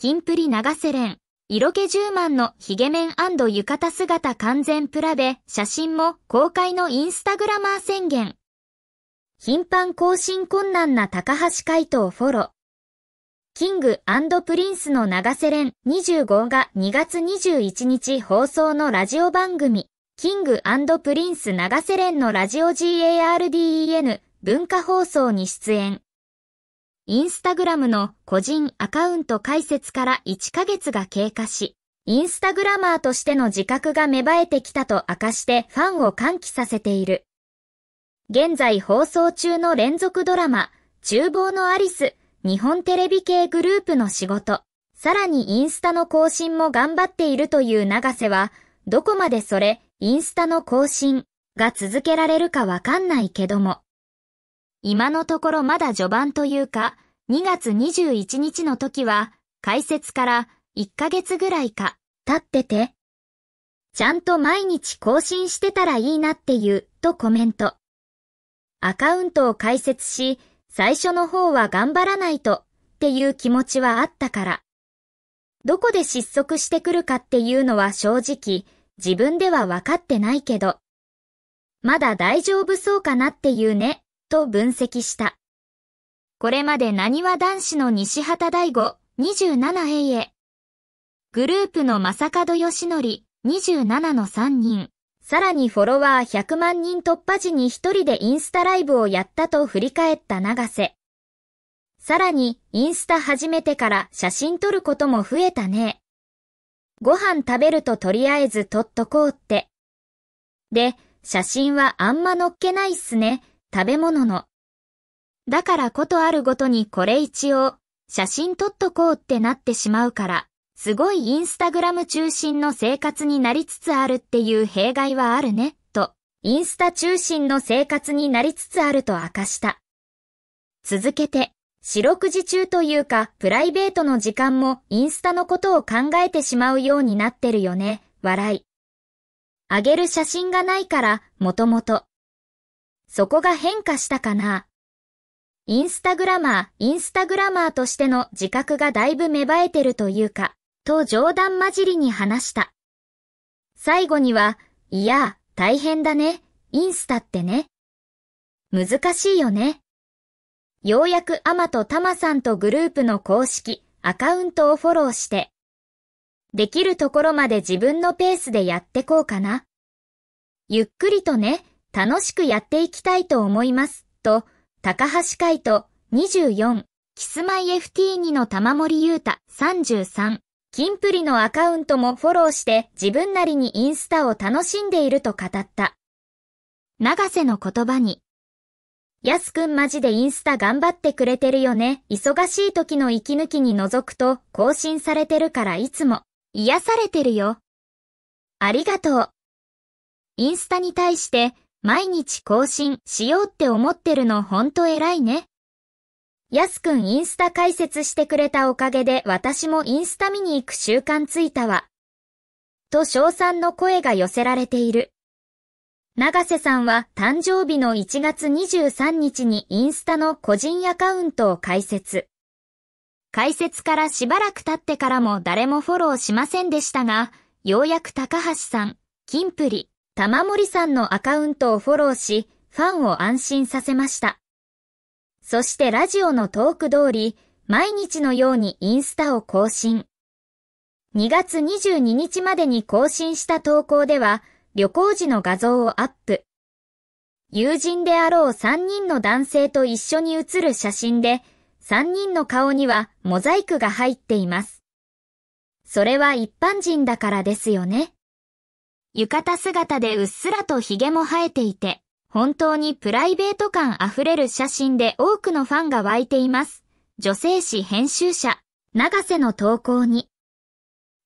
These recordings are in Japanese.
キンプリ長レン、色気十万のヒゲメン浴衣姿完全プラベ、写真も公開のインスタグラマー宣言。頻繁更新困難な高橋海人をフォロー。キングプリンスの長レン25が2月21日放送のラジオ番組、キングプリンス長レンのラジオ GARDEN 文化放送に出演。インスタグラムの個人アカウント開設から1ヶ月が経過し、インスタグラマーとしての自覚が芽生えてきたと明かしてファンを歓喜させている。現在放送中の連続ドラマ、厨房のアリス、日本テレビ系グループの仕事、さらにインスタの更新も頑張っているという長瀬は、どこまでそれ、インスタの更新が続けられるかわかんないけども、今のところまだ序盤というか、2月21日の時は、開設から1ヶ月ぐらいか経ってて、ちゃんと毎日更新してたらいいなっていう、とコメント。アカウントを開設し、最初の方は頑張らないと、っていう気持ちはあったから。どこで失速してくるかっていうのは正直、自分では分かってないけど。まだ大丈夫そうかなっていうね、と分析した。これまで何は男子の西畑大吾 27A へ、グループの正門義則27の3人、さらにフォロワー100万人突破時に一人でインスタライブをやったと振り返った長瀬。さらに、インスタ始めてから写真撮ることも増えたね。ご飯食べるととりあえず撮っとこうって。で、写真はあんま載っけないっすね。食べ物の。だからことあるごとにこれ一応、写真撮っとこうってなってしまうから、すごいインスタグラム中心の生活になりつつあるっていう弊害はあるね、と、インスタ中心の生活になりつつあると明かした。続けて、四六時中というか、プライベートの時間もインスタのことを考えてしまうようになってるよね、笑い。あげる写真がないから、もともと。そこが変化したかなインスタグラマー、インスタグラマーとしての自覚がだいぶ芽生えてるというか、と冗談交じりに話した。最後には、いや、大変だね、インスタってね。難しいよね。ようやくアマとタマさんとグループの公式、アカウントをフォローして、できるところまで自分のペースでやってこうかな。ゆっくりとね、楽しくやっていきたいと思います、と、高橋海人24、キスマイ FT2 の玉森優太33、金プリのアカウントもフォローして自分なりにインスタを楽しんでいると語った。長瀬の言葉に、やすくんマジでインスタ頑張ってくれてるよね。忙しい時の息抜きに覗くと更新されてるからいつも癒されてるよ。ありがとう。インスタに対して毎日更新しようって思ってるのほんと偉いね。やすくんインスタ解説してくれたおかげで私もインスタ見に行く習慣ついたわ。と賞賛の声が寄せられている。長瀬さんは誕生日の1月23日にインスタの個人アカウントを開設。開設からしばらく経ってからも誰もフォローしませんでしたが、ようやく高橋さん、キンプリ、玉森さんのアカウントをフォローし、ファンを安心させました。そしてラジオのトーク通り、毎日のようにインスタを更新。2月22日までに更新した投稿では、旅行時の画像をアップ。友人であろう3人の男性と一緒に写る写真で、3人の顔にはモザイクが入っています。それは一般人だからですよね。浴衣姿でうっすらと髭も生えていて、本当にプライベート感あふれる写真で多くのファンが湧いています。女性誌編集者、長瀬の投稿に。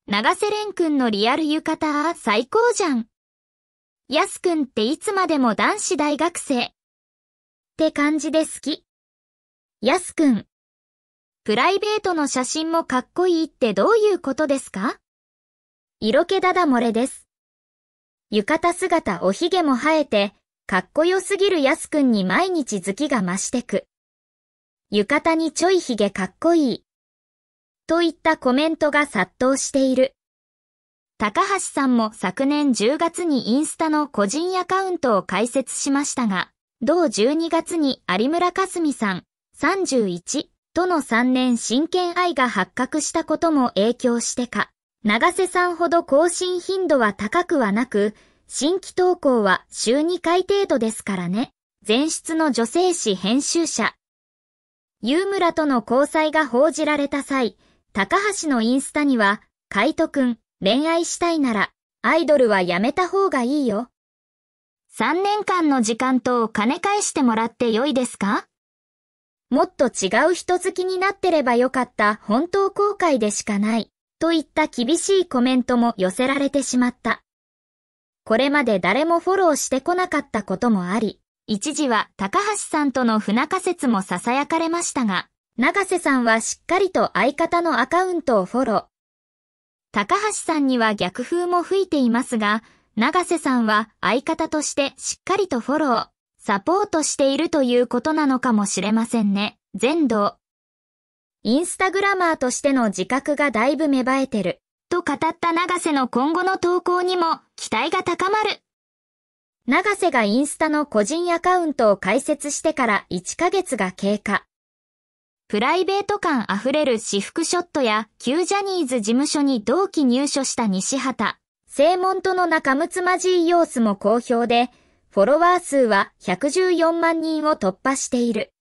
長瀬廉くんのリアル浴衣は最高じゃん。安くんっていつまでも男子大学生。って感じで好き。安くん。プライベートの写真もかっこいいってどういうことですか色気だだ漏れです。浴衣姿おひげも生えて、かっこよすぎるやすくんに毎日好きが増してく。浴衣にちょいひげかっこいい。といったコメントが殺到している。高橋さんも昨年10月にインスタの個人アカウントを開設しましたが、同12月に有村かすみさん31との3年真剣愛が発覚したことも影響してか、長瀬さんほど更新頻度は高くはなく、新規投稿は週2回程度ですからね。前室の女性誌編集者。ユームラとの交際が報じられた際、高橋のインスタには、カイトくん、恋愛したいなら、アイドルはやめた方がいいよ。3年間の時間と金返してもらって良いですかもっと違う人好きになってればよかった本当後悔でしかない。といった厳しいコメントも寄せられてしまった。これまで誰もフォローしてこなかったこともあり、一時は高橋さんとの不仲説も囁かれましたが、長瀬さんはしっかりと相方のアカウントをフォロー。高橋さんには逆風も吹いていますが、長瀬さんは相方としてしっかりとフォロー、サポートしているということなのかもしれませんね。全道。インスタグラマーとしての自覚がだいぶ芽生えてる、と語った長瀬の今後の投稿にも期待が高まる。長瀬がインスタの個人アカウントを開設してから1ヶ月が経過。プライベート感あふれる私服ショットや旧ジャニーズ事務所に同期入所した西畑。正門との仲睦まじい様子も好評で、フォロワー数は114万人を突破している。